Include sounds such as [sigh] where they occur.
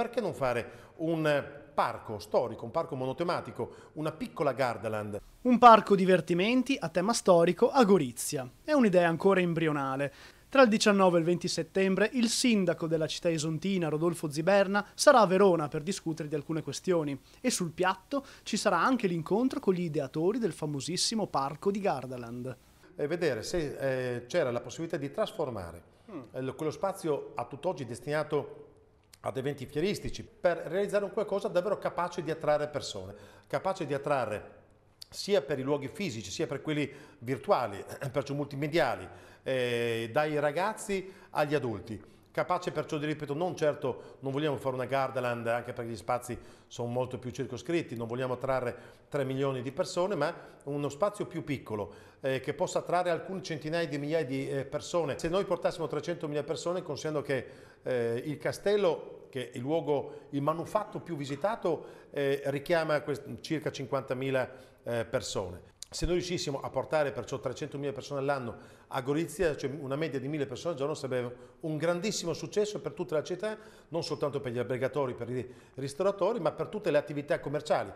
Perché non fare un parco storico, un parco monotematico, una piccola Gardaland? Un parco divertimenti a tema storico a Gorizia. È un'idea ancora embrionale. Tra il 19 e il 20 settembre il sindaco della città esontina, Rodolfo Ziberna, sarà a Verona per discutere di alcune questioni e sul piatto ci sarà anche l'incontro con gli ideatori del famosissimo parco di Gardaland. E vedere se eh, c'era la possibilità di trasformare mm. Eh, quello spazio a tutt'oggi destinato ad eventi fieristici per realizzare un qualcosa davvero capace di attrarre persone, capace di attrarre sia per i luoghi fisici sia per quelli virtuali, [clears throat] perciò multimediali, eh, dai ragazzi agli adulti capace perciò di, ripeto, non certo, non vogliamo fare una Gardaland anche perché gli spazi sono molto più circoscritti, non vogliamo attrarre 3 milioni di persone, ma uno spazio più piccolo eh, che possa attrarre alcune centinaia di migliaia di eh, persone. Se noi portassimo 300.000 persone, considerando che eh, il castello che è il luogo, il manufatto più visitato, eh, richiama circa 50.000 eh, persone. Se noi riuscissimo a portare perciò 300.000 persone all'anno a Gorizia, cioè una media di 1.000 persone al giorno, sarebbe un grandissimo successo per tutta la città, non soltanto per gli albergatori, per i ristoratori, ma per tutte le attività commerciali.